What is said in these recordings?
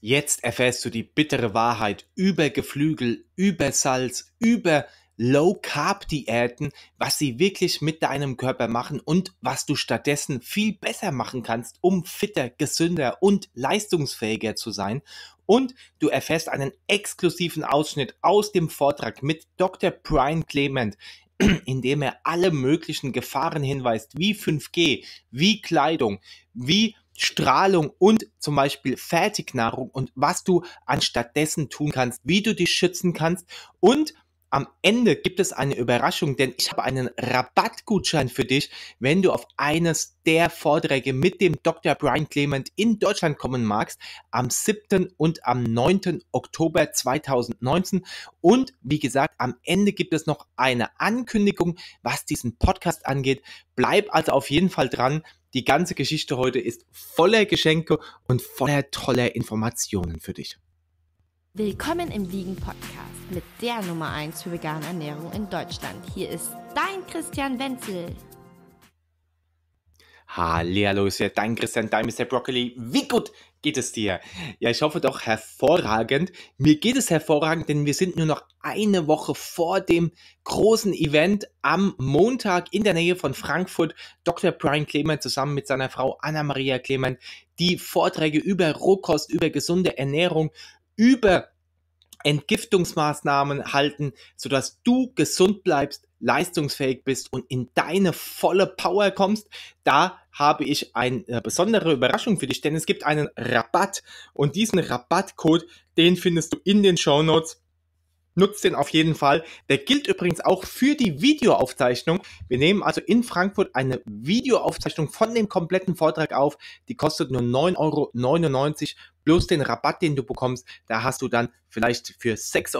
Jetzt erfährst du die bittere Wahrheit über Geflügel, über Salz, über Low Carb Diäten, was sie wirklich mit deinem Körper machen und was du stattdessen viel besser machen kannst, um fitter, gesünder und leistungsfähiger zu sein. Und du erfährst einen exklusiven Ausschnitt aus dem Vortrag mit Dr. Brian Clement, in dem er alle möglichen Gefahren hinweist, wie 5G, wie Kleidung, wie Strahlung und zum Beispiel Fertignahrung und was du anstattdessen tun kannst, wie du dich schützen kannst und am Ende gibt es eine Überraschung, denn ich habe einen Rabattgutschein für dich, wenn du auf eines der Vorträge mit dem Dr. Brian Clement in Deutschland kommen magst, am 7. und am 9. Oktober 2019. Und wie gesagt, am Ende gibt es noch eine Ankündigung, was diesen Podcast angeht. Bleib also auf jeden Fall dran. Die ganze Geschichte heute ist voller Geschenke und voller toller Informationen für dich. Willkommen im Vegan Podcast mit der Nummer 1 für vegane Ernährung in Deutschland. Hier ist dein Christian Wenzel. Hallihallo, ist ja dein Christian, dein Mr. Broccoli. Wie gut geht es dir? Ja, ich hoffe doch hervorragend. Mir geht es hervorragend, denn wir sind nur noch eine Woche vor dem großen Event am Montag in der Nähe von Frankfurt. Dr. Brian Clement zusammen mit seiner Frau Anna-Maria Clement, die Vorträge über Rohkost, über gesunde Ernährung, über Entgiftungsmaßnahmen halten, sodass du gesund bleibst leistungsfähig bist und in deine volle Power kommst, da habe ich eine äh, besondere Überraschung für dich, denn es gibt einen Rabatt und diesen Rabattcode, den findest du in den Show Notes. Nutzt den auf jeden Fall. Der gilt übrigens auch für die Videoaufzeichnung. Wir nehmen also in Frankfurt eine Videoaufzeichnung von dem kompletten Vortrag auf. Die kostet nur 9,99 Euro plus den Rabatt, den du bekommst. Da hast du dann vielleicht für 6,50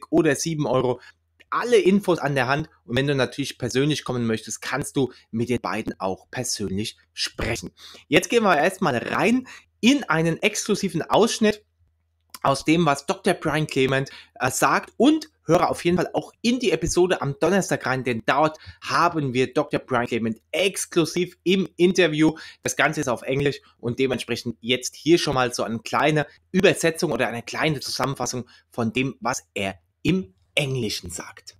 Euro oder 7 Euro alle Infos an der Hand. Und wenn du natürlich persönlich kommen möchtest, kannst du mit den beiden auch persönlich sprechen. Jetzt gehen wir erstmal rein in einen exklusiven Ausschnitt aus dem, was Dr. Brian Clement äh, sagt und höre auf jeden Fall auch in die Episode am Donnerstag rein, denn dort haben wir Dr. Brian Clement exklusiv im Interview. Das Ganze ist auf Englisch und dementsprechend jetzt hier schon mal so eine kleine Übersetzung oder eine kleine Zusammenfassung von dem, was er im Englischen sagt.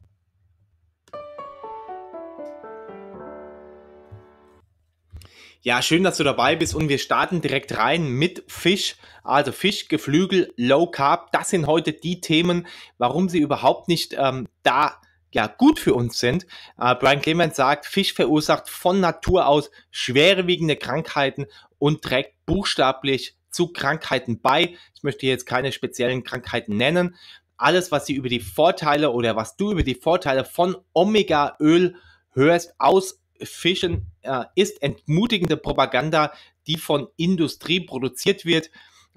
Ja, schön, dass du dabei bist und wir starten direkt rein mit Fisch. Also Fisch, Geflügel, Low Carb, das sind heute die Themen, warum sie überhaupt nicht ähm, da ja, gut für uns sind. Äh, Brian Clemens sagt, Fisch verursacht von Natur aus schwerwiegende Krankheiten und trägt buchstäblich zu Krankheiten bei. Ich möchte jetzt keine speziellen Krankheiten nennen alles, was sie über die Vorteile oder was du über die Vorteile von Omega-Öl hörst aus Fischen, äh, ist entmutigende Propaganda, die von Industrie produziert wird.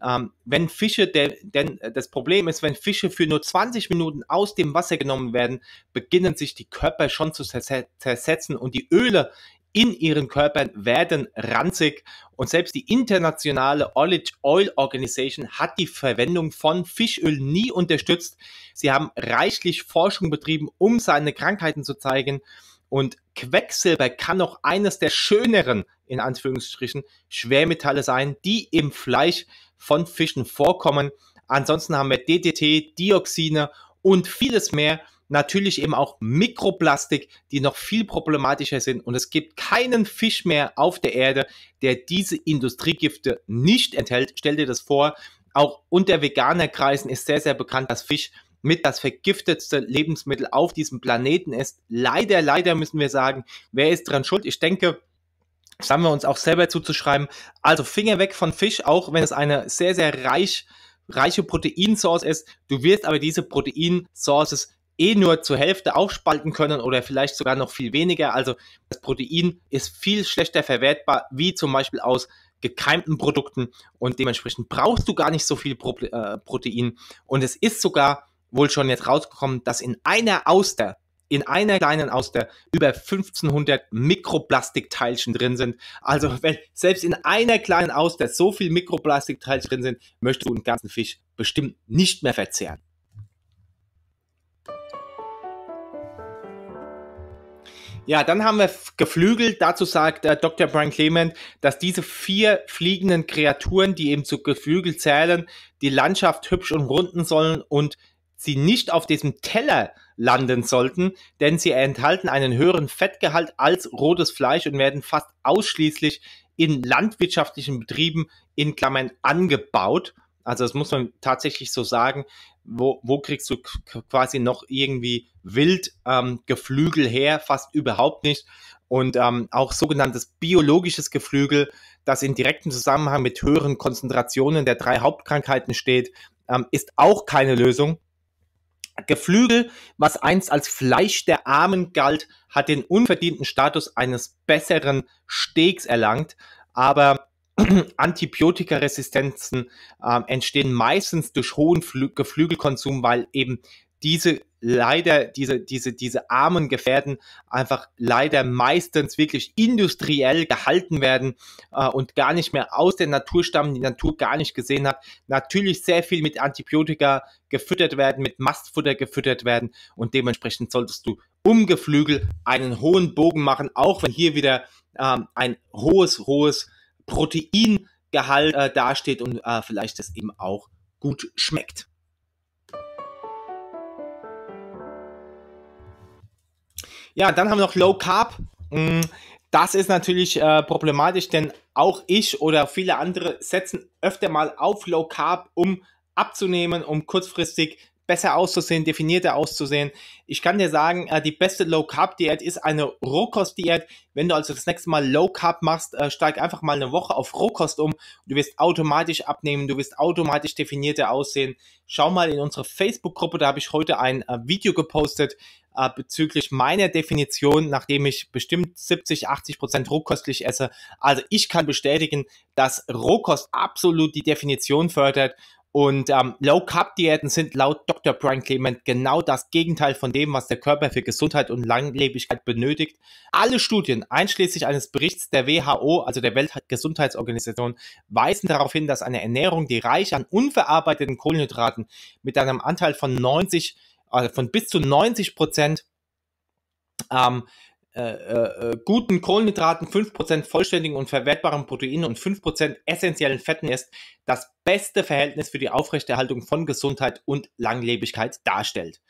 Ähm, wenn Fische, de, denn äh, das Problem ist, wenn Fische für nur 20 Minuten aus dem Wasser genommen werden, beginnen sich die Körper schon zu zersetzen und die Öle in ihren Körpern werden ranzig und selbst die internationale Olive Oil Organization hat die Verwendung von Fischöl nie unterstützt. Sie haben reichlich Forschung betrieben, um seine Krankheiten zu zeigen. Und Quecksilber kann auch eines der schöneren, in Anführungsstrichen, Schwermetalle sein, die im Fleisch von Fischen vorkommen. Ansonsten haben wir DDT, Dioxine und vieles mehr, natürlich eben auch Mikroplastik, die noch viel problematischer sind. Und es gibt keinen Fisch mehr auf der Erde, der diese Industriegifte nicht enthält. Stell dir das vor, auch unter Veganerkreisen ist sehr, sehr bekannt, dass Fisch mit das vergiftetste Lebensmittel auf diesem Planeten ist. Leider, leider müssen wir sagen, wer ist dran schuld? Ich denke, das haben wir uns auch selber zuzuschreiben. Also Finger weg von Fisch, auch wenn es eine sehr, sehr reich, reiche Proteinsource ist. Du wirst aber diese Proteinsources eh nur zur Hälfte aufspalten können oder vielleicht sogar noch viel weniger. Also das Protein ist viel schlechter verwertbar, wie zum Beispiel aus gekeimten Produkten und dementsprechend brauchst du gar nicht so viel Pro äh, Protein. Und es ist sogar wohl schon jetzt rausgekommen, dass in einer Auster, in einer kleinen Auster über 1500 Mikroplastikteilchen drin sind. Also wenn selbst in einer kleinen Auster so viel Mikroplastikteilchen drin sind, möchtest du einen ganzen Fisch bestimmt nicht mehr verzehren. Ja, dann haben wir Geflügel. Dazu sagt äh, Dr. Brian Clement, dass diese vier fliegenden Kreaturen, die eben zu Geflügel zählen, die Landschaft hübsch und runden sollen und sie nicht auf diesem Teller landen sollten, denn sie enthalten einen höheren Fettgehalt als rotes Fleisch und werden fast ausschließlich in landwirtschaftlichen Betrieben in Klammern angebaut. Also das muss man tatsächlich so sagen, wo, wo kriegst du quasi noch irgendwie wild ähm, Geflügel her? Fast überhaupt nicht. Und ähm, auch sogenanntes biologisches Geflügel, das in direktem Zusammenhang mit höheren Konzentrationen der drei Hauptkrankheiten steht, ähm, ist auch keine Lösung. Geflügel, was einst als Fleisch der Armen galt, hat den unverdienten Status eines besseren Stegs erlangt. Aber Antibiotikaresistenzen äh, entstehen meistens durch hohen Flü Geflügelkonsum, weil eben diese leider, diese, diese, diese armen Gefährten einfach leider meistens wirklich industriell gehalten werden äh, und gar nicht mehr aus der Natur stammen, die Natur gar nicht gesehen hat. Natürlich sehr viel mit Antibiotika gefüttert werden, mit Mastfutter gefüttert werden und dementsprechend solltest du um Geflügel einen hohen Bogen machen, auch wenn hier wieder ähm, ein hohes, hohes Proteingehalt äh, dasteht und äh, vielleicht das eben auch gut schmeckt. Ja, dann haben wir noch Low Carb. Mm, das ist natürlich äh, problematisch, denn auch ich oder viele andere setzen öfter mal auf Low Carb, um abzunehmen, um kurzfristig besser auszusehen, definierter auszusehen. Ich kann dir sagen, äh, die beste Low-Carb-Diät ist eine Rohkost-Diät. Wenn du also das nächste Mal Low-Carb machst, äh, steig einfach mal eine Woche auf Rohkost um. Du wirst automatisch abnehmen, du wirst automatisch definierter aussehen. Schau mal in unsere Facebook-Gruppe, da habe ich heute ein äh, Video gepostet bezüglich meiner Definition, nachdem ich bestimmt 70, 80 Prozent rohköstlich esse. Also ich kann bestätigen, dass Rohkost absolut die Definition fördert und ähm, Low-Carb-Diäten sind laut Dr. Brian Clement genau das Gegenteil von dem, was der Körper für Gesundheit und Langlebigkeit benötigt. Alle Studien, einschließlich eines Berichts der WHO, also der Weltgesundheitsorganisation, weisen darauf hin, dass eine Ernährung, die reich an unverarbeiteten Kohlenhydraten mit einem Anteil von 90, also äh, von bis zu 90 Prozent ähm, äh, äh, äh, guten Kohlenhydraten, 5% vollständigen und verwertbaren Proteinen und 5% essentiellen Fetten ist, das beste Verhältnis für die Aufrechterhaltung von Gesundheit und Langlebigkeit darstellt.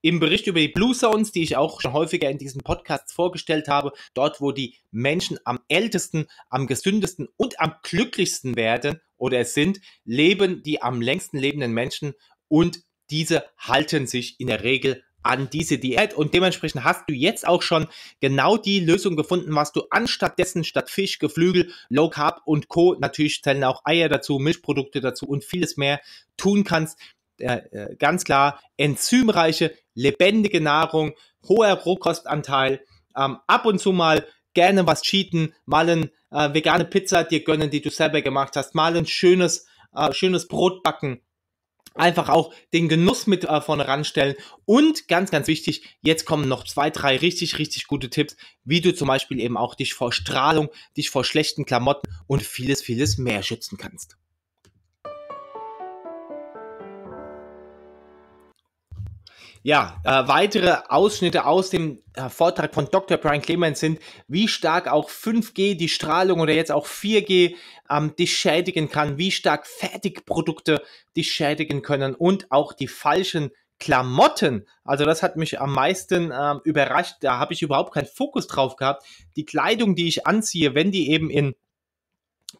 Im Bericht über die Blue Zones, die ich auch schon häufiger in diesem Podcast vorgestellt habe, dort wo die Menschen am ältesten, am gesündesten und am glücklichsten werden oder es sind, leben die am längsten lebenden Menschen und diese halten sich in der Regel an diese Diät und dementsprechend hast du jetzt auch schon genau die Lösung gefunden, was du anstatt dessen statt Fisch, Geflügel, Low Carb und Co. natürlich zählen auch Eier dazu, Milchprodukte dazu und vieles mehr tun kannst. Äh, ganz klar, enzymreiche, lebendige Nahrung, hoher Rohkostanteil, ähm, ab und zu mal gerne was cheaten, mal eine äh, vegane Pizza dir gönnen, die du selber gemacht hast, mal ein schönes, äh, schönes Brot backen, einfach auch den Genuss mit äh, vorne ranstellen. Und ganz, ganz wichtig, jetzt kommen noch zwei, drei richtig, richtig gute Tipps, wie du zum Beispiel eben auch dich vor Strahlung, dich vor schlechten Klamotten und vieles, vieles mehr schützen kannst. Ja, äh, weitere Ausschnitte aus dem äh, Vortrag von Dr. Brian Clemens sind, wie stark auch 5G die Strahlung oder jetzt auch 4G ähm, dich schädigen kann, wie stark Fertigprodukte dich schädigen können und auch die falschen Klamotten. Also das hat mich am meisten ähm, überrascht. Da habe ich überhaupt keinen Fokus drauf gehabt. Die Kleidung, die ich anziehe, wenn die eben in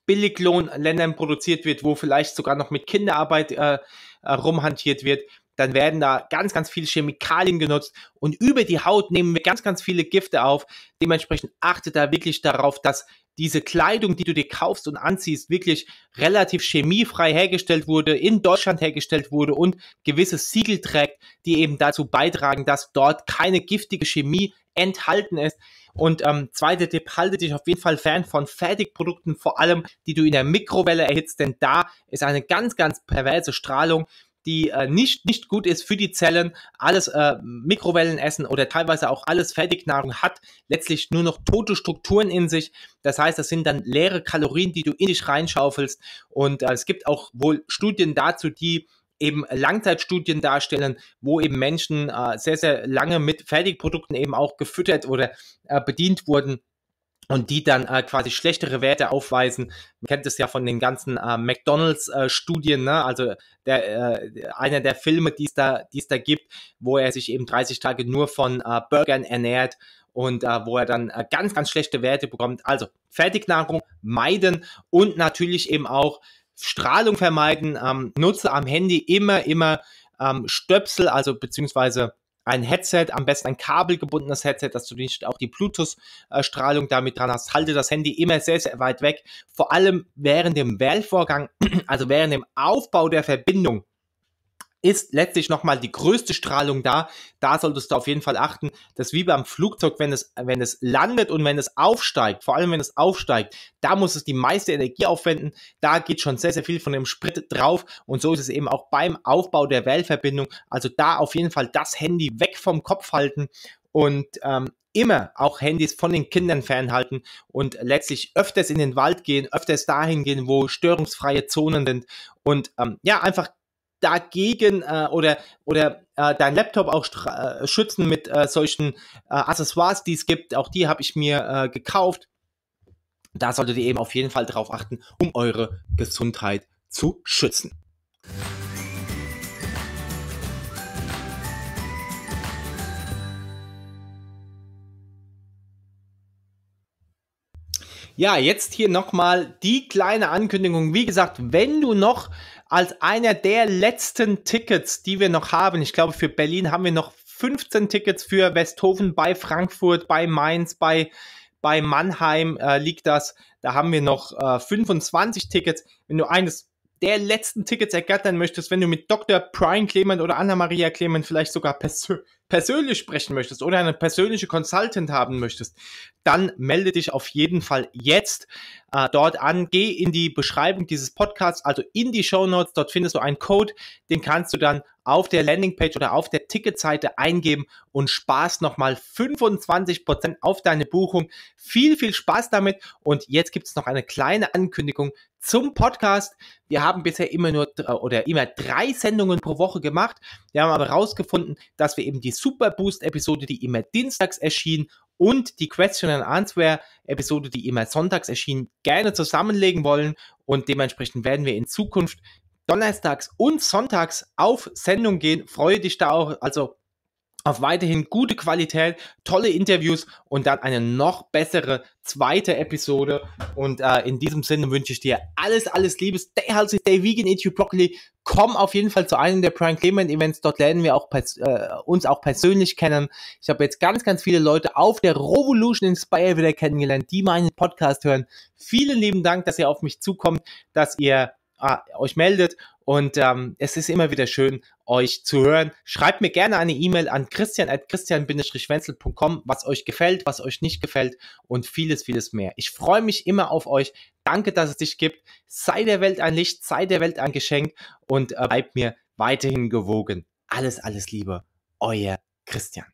Billiglohnländern produziert wird, wo vielleicht sogar noch mit Kinderarbeit äh, äh rumhantiert wird, dann werden da ganz, ganz viele Chemikalien genutzt und über die Haut nehmen wir ganz, ganz viele Gifte auf. Dementsprechend achte da wirklich darauf, dass diese Kleidung, die du dir kaufst und anziehst, wirklich relativ chemiefrei hergestellt wurde, in Deutschland hergestellt wurde und gewisse Siegel trägt, die eben dazu beitragen, dass dort keine giftige Chemie enthalten ist. Und ähm, zweiter Tipp, halte dich auf jeden Fall fern von Fertigprodukten, vor allem die du in der Mikrowelle erhitzt, denn da ist eine ganz, ganz perverse Strahlung die äh, nicht, nicht gut ist für die Zellen, alles äh, Mikrowellenessen oder teilweise auch alles Fertignahrung hat letztlich nur noch tote Strukturen in sich. Das heißt, das sind dann leere Kalorien, die du in dich reinschaufelst. Und äh, es gibt auch wohl Studien dazu, die eben Langzeitstudien darstellen, wo eben Menschen äh, sehr, sehr lange mit Fertigprodukten eben auch gefüttert oder äh, bedient wurden und die dann äh, quasi schlechtere Werte aufweisen. Man kennt es ja von den ganzen äh, McDonalds-Studien, äh, ne? also der, äh, einer der Filme, die es da, es da gibt, wo er sich eben 30 Tage nur von äh, Burgern ernährt und äh, wo er dann äh, ganz, ganz schlechte Werte bekommt. Also Fertignahrung meiden und natürlich eben auch Strahlung vermeiden. Ähm, nutze am Handy immer, immer ähm, Stöpsel, also beziehungsweise ein Headset, am besten ein kabelgebundenes Headset, dass du nicht auch die Bluetooth-Strahlung damit dran hast. Halte das Handy immer sehr, sehr weit weg. Vor allem während dem Wählvorgang, also während dem Aufbau der Verbindung ist letztlich nochmal die größte Strahlung da. Da solltest du auf jeden Fall achten, dass wie beim Flugzeug, wenn es, wenn es landet und wenn es aufsteigt, vor allem wenn es aufsteigt, da muss es die meiste Energie aufwenden. Da geht schon sehr, sehr viel von dem Sprit drauf. Und so ist es eben auch beim Aufbau der Wellverbindung. Also da auf jeden Fall das Handy weg vom Kopf halten und ähm, immer auch Handys von den Kindern fernhalten und letztlich öfters in den Wald gehen, öfters dahin gehen, wo störungsfreie Zonen sind und ähm, ja, einfach dagegen äh, oder, oder äh, dein Laptop auch äh, schützen mit äh, solchen äh, Accessoires, die es gibt. Auch die habe ich mir äh, gekauft. Da solltet ihr eben auf jeden Fall drauf achten, um eure Gesundheit zu schützen. Ja, jetzt hier nochmal die kleine Ankündigung. Wie gesagt, wenn du noch als einer der letzten Tickets, die wir noch haben. Ich glaube, für Berlin haben wir noch 15 Tickets für Westhofen bei Frankfurt, bei Mainz, bei, bei Mannheim äh, liegt das. Da haben wir noch äh, 25 Tickets. Wenn du eines der letzten Tickets ergattern möchtest, wenn du mit Dr. Brian Clement oder Anna-Maria Clement vielleicht sogar persönlich persönlich sprechen möchtest oder eine persönliche Consultant haben möchtest, dann melde dich auf jeden Fall jetzt äh, dort an. Geh in die Beschreibung dieses Podcasts, also in die Show Notes. Dort findest du einen Code, den kannst du dann auf der Landingpage oder auf der Ticketseite eingeben und sparst nochmal 25% auf deine Buchung. Viel, viel Spaß damit. Und jetzt gibt es noch eine kleine Ankündigung zum Podcast. Wir haben bisher immer nur äh, oder immer drei Sendungen pro Woche gemacht. Wir haben aber herausgefunden, dass wir eben die Super Boost Episode, die immer dienstags erschien und die Question and Answer Episode, die immer sonntags erschien, gerne zusammenlegen wollen und dementsprechend werden wir in Zukunft donnerstags und sonntags auf Sendung gehen. Freue dich da auch, also auf weiterhin gute Qualität, tolle Interviews und dann eine noch bessere zweite Episode. Und äh, in diesem Sinne wünsche ich dir alles, alles Liebes. Stay healthy, stay vegan, eat your broccoli. Komm auf jeden Fall zu einem der Prime Clement Events. Dort lernen wir auch äh, uns auch persönlich kennen. Ich habe jetzt ganz, ganz viele Leute auf der Revolution Inspire wieder kennengelernt, die meinen Podcast hören. Vielen lieben Dank, dass ihr auf mich zukommt, dass ihr äh, euch meldet. Und ähm, es ist immer wieder schön, euch zu hören. Schreibt mir gerne eine E-Mail an christian.christian-wenzel.com, was euch gefällt, was euch nicht gefällt und vieles, vieles mehr. Ich freue mich immer auf euch. Danke, dass es dich gibt. Sei der Welt ein Licht, sei der Welt ein Geschenk und äh, bleibt mir weiterhin gewogen. Alles, alles Liebe. Euer Christian.